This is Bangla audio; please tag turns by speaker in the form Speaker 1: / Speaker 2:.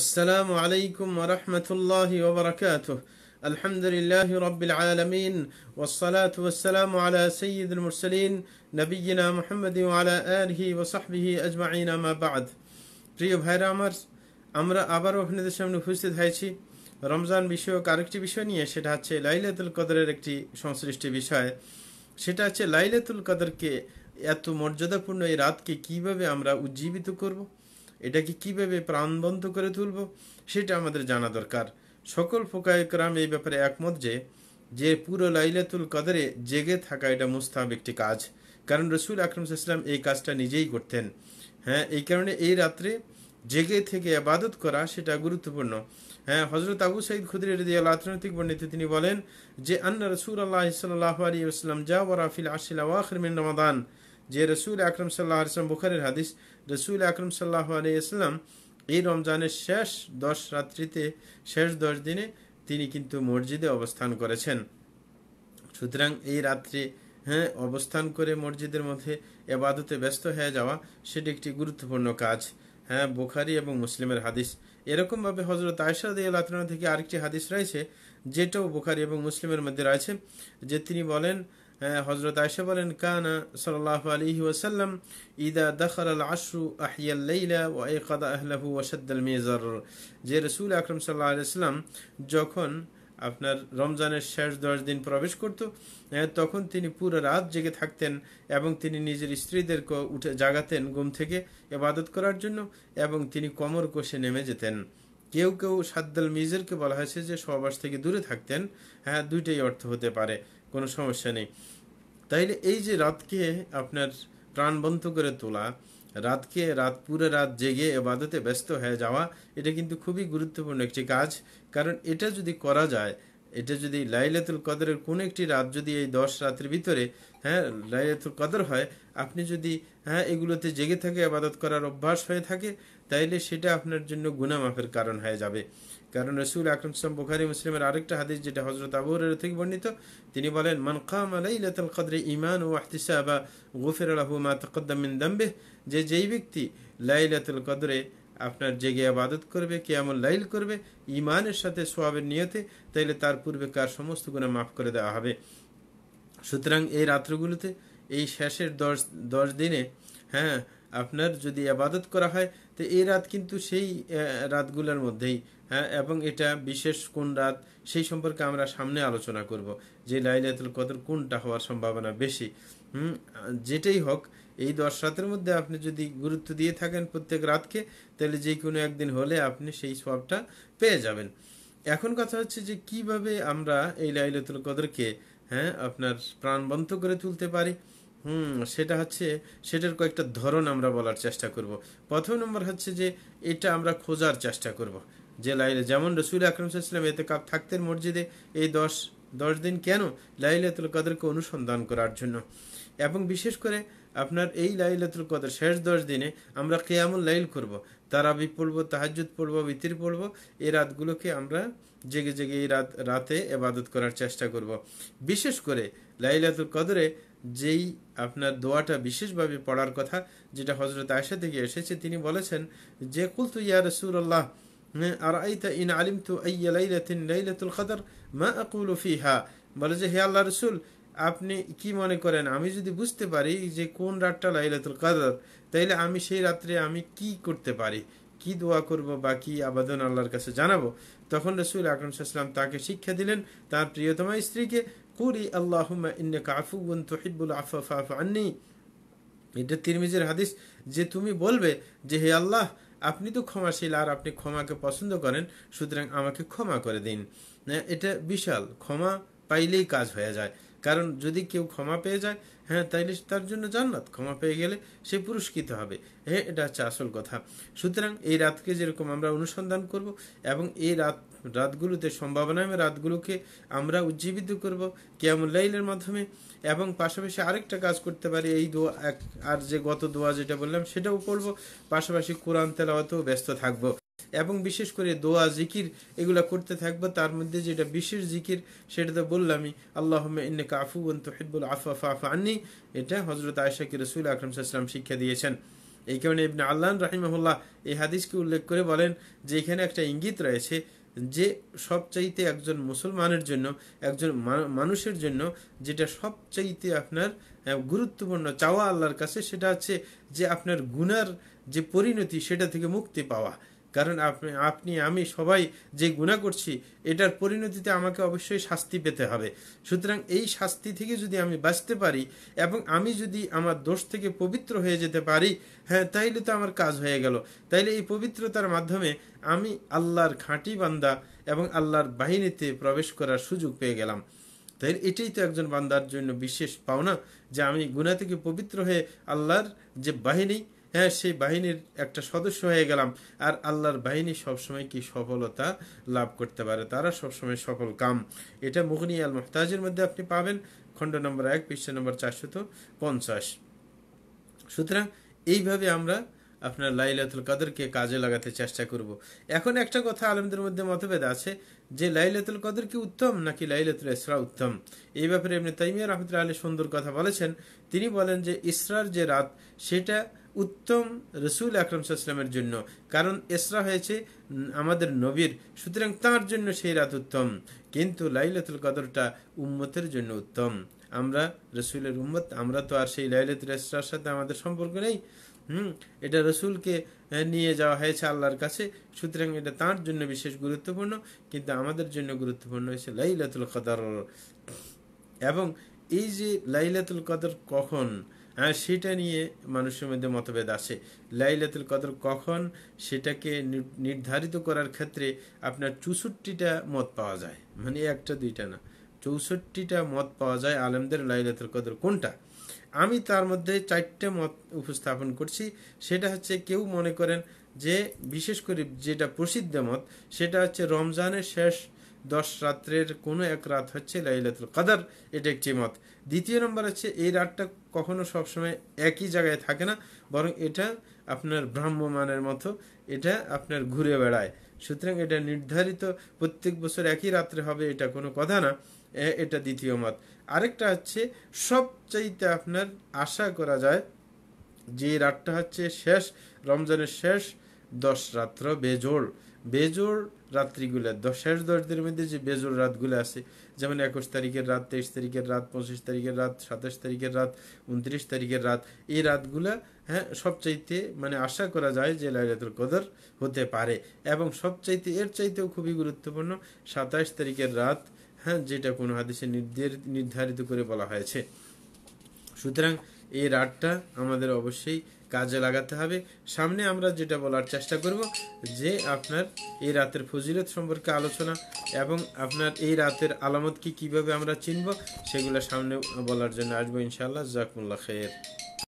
Speaker 1: السلام عليكم ورحمة الله وبركاته الحمد لله رب العالمين والصلاة والسلام على سيد المرسلين نبينا محمد وعلى آله وصحبه أجمعين ما بعد প্রিয় ভাইরা আমার আমরা আবারও আপনাদের সামনে উপস্থিত হয়েছি রমজান বিষয়ক আরেকটি বিষয় নিয়ে সেটা হচ্ছে লাইলাতুল কদরের একটি সংশ্লিষ্ট বিষয় সেটা হচ্ছে লাইলাতুল কদরকে এত মর্যাদাপূর্ণ এই রাতকে কিভাবে আমরা উজ্জীবিত করবো এটাকে কিভাবে প্রাণবন্ত করে তুলব সেটা আমাদের জানা দরকার সকল ফোকায়করাম এই ব্যাপারে একমত যে যে পুরো লাইলাতুল কদরে জেগে থাকা এটা মুস্তাব একটি কাজ কারণ রসুল আকরম ইসলাম এই কাজটা নিজেই করতেন হ্যাঁ এই কারণে এই রাত্রে জেগে থেকে আবাদত করা সেটা গুরুত্বপূর্ণ হ্যাঁ হজরত আবু সাইদ খুদরি রদি বর্ণিত তিনি বলেন যে আন্না রসুল আল্লাহ সাল্লাহ আলী আসসালাম যা ওয়ারাফিল আশিল ওয়াখির মিন রমাদান যে রসুল আকরম সাল্লাহ আসলাম বুখারের হাদিস রসুল আকরম সাল্লাহ আলিয়াল্লাম এই রমজানের শেষ দশ রাত্রিতে শেষ দশ দিনে তিনি কিন্তু মসজিদে অবস্থান করেছেন সুতরাং এই রাত্রি হ্যাঁ অবস্থান করে মসজিদের মধ্যে এবাদতে ব্যস্ত হয়ে যাওয়া সেটি একটি গুরুত্বপূর্ণ কাজ হ্যাঁ বুখারি এবং মুসলিমের হাদিস এরকমভাবে হজরত আয়সাদ থেকে আরেকটি হাদিস রয়েছে যেটাও বুখারি এবং মুসলিমের মধ্যে রয়েছে যে তিনি বলেন হজরত হ্যাঁ, আয়সা বলেন কানা সাল্লাহ আলী ওয়াসাল্লাম ইদা দখর আল আশরু আহিয়াল্লাইলা ও একাদা আহলাহু ওয়াসাদ্দাল মেজর যে রসুল আকরম সাল্লাহ আলাইসাল্লাম যখন আপনার রমজানের শেষ দশ দিন প্রবেশ করত হ্যাঁ, তখন তিনি পুরো রাত জেগে থাকতেন এবং তিনি নিজের স্ত্রীদেরকে উঠে জাগাতেন ঘুম থেকে এবাদত করার জন্য এবং তিনি কমর কোষে নেমে যেতেন কেউ কেউ সাদ্দাল মিজেরকে বলা হয়েছে যে সহবাস থেকে দূরে থাকতেন হ্যাঁ দুইটাই অর্থ হতে পারে কোনো সমস্যা নেই তাইলে এই যে রাতকে আপনার প্রাণবন্ত করে তোলা রাতকে রাত পুরো রাত জেগে এবাদতে ব্যস্ত হয়ে যাওয়া এটা কিন্তু খুবই গুরুত্বপূর্ণ একটি কাজ কারণ এটা যদি করা যায় এটা যদি লাইলাতুল কদরের কোন একটি রাত যদি এই দশ রাতের ভিতরে হ্যাঁ লাইলাতুল কদর হয় আপনি যদি হ্যাঁ এগুলোতে জেগে থাকে আবাদত করার অভ্যাস হয়ে থাকে তাইলে সেটা আপনার জন্য গুণামাফের কারণ হয়ে যাবে কারণ রসুল আকরমসাম বুখারি মুসলিমের আরেকটা হাদিস যেটা হজরত আবুরের থেকে বর্ণিত তিনি বলেন মানকাম কদরে ইমান ও আহতিসাবা গুফির আলাহু মা দম্বে যে যেই ব্যক্তি লাইলাতুল কদরে আপনার জেগে আবাদত করবে এমন লাইল করবে ইমানের সাথে সোয়াবের নিয়তে তাইলে তার পূর্বে কার সমস্ত গুণা মাফ করে দেওয়া হবে সুতরাং এই রাত্রগুলোতে এই শেষের দশ দশ দিনে হ্যাঁ আপনার যদি আবাদত করা হয় তো এই রাত কিন্তু সেই রাতগুলোর মধ্যেই হ্যাঁ এবং এটা বিশেষ কোন রাত সেই সম্পর্কে আমরা সামনে আলোচনা করব যে লাইলাতুল কদর কোনটা হওয়ার সম্ভাবনা বেশি হুম যেটাই হোক এই দশ রাতের মধ্যে আপনি যদি গুরুত্ব দিয়ে থাকেন প্রত্যেক রাতকে তাহলে যে কোনো একদিন হলে আপনি সেই সবটা পেয়ে যাবেন এখন কথা হচ্ছে যে কিভাবে আমরা এই লাইলাতুল কদরকে হ্যাঁ আপনার প্রাণবন্ত করে তুলতে পারি হুম সেটা হচ্ছে সেটার কয়েকটা ধরন আমরা বলার চেষ্টা করব প্রথম নম্বর হচ্ছে যে এটা আমরা খোঁজার চেষ্টা করব যে লাইলে যেমন রসুল আকরম সাল্লাম এতে কাপ থাকতেন মসজিদে এই দশ দশ দিন কেন লাইলাতুল কদরকে অনুসন্ধান করার জন্য এবং বিশেষ করে আপনার এই লাইলাতুল কদর শেষ দশ দিনে আমরা কেয়ামুল লাইল করব তারাবি পড়ব তাহাজুদ পড়ব বিতির পড়ব এই রাতগুলোকে আমরা জেগে জেগে এই রাত রাতে এবাদত করার চেষ্টা করব বিশেষ করে লাইলাতুল কদরে যেই আপনার দোয়াটা বিশেষভাবে পড়ার কথা যেটা হজরত আয়সা থেকে এসেছে তিনি বলেছেন যে কুলতু ইয়া রসুল আল্লাহ আর আইতা ইন আলিম তু আইয়ালাইলাতুল খাদার মা আকুল হা বলে যে হে আল্লাহ রসুল আপনি কি মনে করেন আমি যদি বুঝতে পারি যে কোন রাতটা লাইলাতুল কাদার তাইলে আমি সেই রাত্রে আমি কি করতে পারি কি দোয়া করব বা কি আবেদন আল্লাহর কাছে জানাবো তখন রসুল আকরম সাল্লাম তাকে শিক্ষা দিলেন তার প্রিয়তমা স্ত্রীকে কুরি আল্লাহুমা ইন্নাকা আফুউন তুহিব্বুল আফা ফাফু আননি এটা তিরমিজির হাদিস যে তুমি বলবে যে হে আল্লাহ আপনি তো ক্ষমাশীল আর আপনি ক্ষমাকে পছন্দ করেন সুতরাং আমাকে ক্ষমা করে দিন এটা বিশাল ক্ষমা পাইলেই কাজ হয়ে যায় কারণ যদি কেউ ক্ষমা পেয়ে যায় হ্যাঁ তাইলে তার জন্য জান্নাত ক্ষমা পেয়ে গেলে সে পুরস্কৃত হবে হ্যাঁ এটা হচ্ছে আসল কথা সুতরাং এই রাতকে যেরকম আমরা অনুসন্ধান করব এবং এই রাত রাতগুলোতে সম্ভাবনায় রাতগুলোকে আমরা উজ্জীবিত করব কেমন লাইলের মাধ্যমে এবং পাশাপাশি আরেকটা কাজ করতে পারি এই দোয়া এক আর যে গত দোয়া যেটা বললাম সেটাও পড়বো পাশাপাশি কোরআন তেলাওয়াতেও ব্যস্ত থাকব এবং বিশেষ করে দোয়া জিকির এগুলা করতে থাকবো তার মধ্যে যেটা বিশেষ জিকির সেটা তো বললামই আল্লাহ কাফু আফু বন্ত আফ আফা আফ আননি এটা হজরত কি রসুল আকরম সাল্লাম শিক্ষা দিয়েছেন এই কারণে ইবনে আল্লাহ রাহিমহল্লাহ এই হাদিসকে উল্লেখ করে বলেন যে এখানে একটা ইঙ্গিত রয়েছে যে সবচাইতে একজন মুসলমানের জন্য একজন মানুষের জন্য যেটা সবচাইতে আপনার গুরুত্বপূর্ণ চাওয়া আল্লাহর কাছে সেটা হচ্ছে যে আপনার গুনার যে পরিণতি সেটা থেকে মুক্তি পাওয়া কারণ আপনি আপনি আমি সবাই যে গুণা করছি এটার পরিণতিতে আমাকে অবশ্যই শাস্তি পেতে হবে সুতরাং এই শাস্তি থেকে যদি আমি বাঁচতে পারি এবং আমি যদি আমার দোষ থেকে পবিত্র হয়ে যেতে পারি হ্যাঁ তাইলে তো আমার কাজ হয়ে গেল তাইলে এই পবিত্রতার মাধ্যমে আমি আল্লাহর খাঁটি বান্দা এবং আল্লাহর বাহিনীতে প্রবেশ করার সুযোগ পেয়ে গেলাম তাই এটাই তো একজন বান্দার জন্য বিশেষ পাওনা যে আমি গুণা থেকে পবিত্র হয়ে আল্লাহর যে বাহিনী হ্যাঁ সেই বাহিনীর একটা সদস্য হয়ে গেলাম আর আল্লাহর বাহিনী সবসময় কি সফলতা লাভ করতে পারে তারা সবসময় সফল কাম এটা মুগনি আল মোহতাজের মধ্যে আপনি পাবেন খণ্ড নম্বর এক পৃষ্ঠা নম্বর চারশত পঞ্চাশ সুতরাং এইভাবে আমরা আপনার লাইলাতুল কদরকে কাজে লাগাতে চেষ্টা করব। এখন একটা কথা আলমদের মধ্যে মতভেদ আছে যে লাইলাতুল কদর কি উত্তম নাকি লাইলাতুল ইসরা উত্তম এই ব্যাপারে এমনি তাইমিয়া রহমতুল্লাহ আলী সুন্দর কথা বলেছেন তিনি বলেন যে ইসরার যে রাত সেটা উত্তম রসুল আকরম সাল্লামের জন্য কারণ এসরা হয়েছে আমাদের নবীর সুতরাং তাঁর জন্য সেই রাত উত্তম কিন্তু লাইলাতুল কদরটা উম্মতের জন্য উত্তম আমরা রসুলের উম্মত আমরা তো আর সেই লাইলাতুল এসরার সাথে আমাদের সম্পর্ক নেই হুম এটা রসুলকে নিয়ে যাওয়া হয়েছে আল্লাহর কাছে সুতরাং এটা তাঁর জন্য বিশেষ গুরুত্বপূর্ণ কিন্তু আমাদের জন্য গুরুত্বপূর্ণ হয়েছে লাইলাতুল কদর এবং এই যে লাইলাতুল কদর কখন হ্যাঁ সেটা নিয়ে মানুষের মধ্যে মতভেদ আসে লাইলাতুল কদর কখন সেটাকে নির্ধারিত করার ক্ষেত্রে আপনার চৌষট্টিটা মত পাওয়া যায় মানে একটা দুইটা না চৌষট্টিটা মত পাওয়া যায় আলেমদের লাইলাতুল কদর কোনটা আমি তার মধ্যে চারটে মত উপস্থাপন করছি সেটা হচ্ছে কেউ মনে করেন যে বিশেষ করে যেটা প্রসিদ্ধ মত সেটা হচ্ছে রমজানের শেষ দশ রাত্রের কোনো এক রাত হচ্ছে লাইলাতুল কাদার এটা একটি মত দ্বিতীয় নম্বর হচ্ছে এই রাতটা কখনো সবসময় একই জায়গায় থাকে না বরং এটা আপনার ব্রাহ্মমানের মতো এটা আপনার ঘুরে বেড়ায় সুতরাং এটা নির্ধারিত প্রত্যেক বছর একই রাত্রে হবে এটা কোনো কথা না এটা দ্বিতীয় মত আরেকটা হচ্ছে সবচাইতে আপনার আশা করা যায় যে রাতটা হচ্ছে শেষ রমজানের শেষ দশ রাত্র বেজোড় বেজোড় রাত্রিগুলা দশ শেষ দশ দিনের মধ্যে যে বেজোর রাতগুলো আছে যেমন একুশ তারিখের রাত তেইশ তারিখের রাত পঁচিশ তারিখের রাত সাতাশ তারিখের রাত উনত্রিশ তারিখের রাত এই রাতগুলা হ্যাঁ সবচাইতে মানে আশা করা যায় যে লাইলাতুল কদর হতে পারে এবং সবচাইতে এর চাইতেও খুবই গুরুত্বপূর্ণ সাতাশ তারিখের রাত হ্যাঁ যেটা কোনো হাদিসে নির্ধারিত করে বলা হয়েছে সুতরাং এই রাতটা আমাদের অবশ্যই কাজে লাগাতে হবে সামনে আমরা যেটা বলার চেষ্টা করব যে আপনার এই রাতের ফজিলত সম্পর্কে আলোচনা এবং আপনার এই রাতের আলামতকে কীভাবে আমরা চিনব সেগুলো সামনে বলার জন্য আসবো ইনশাআল্লাহ জাকুল্লা খের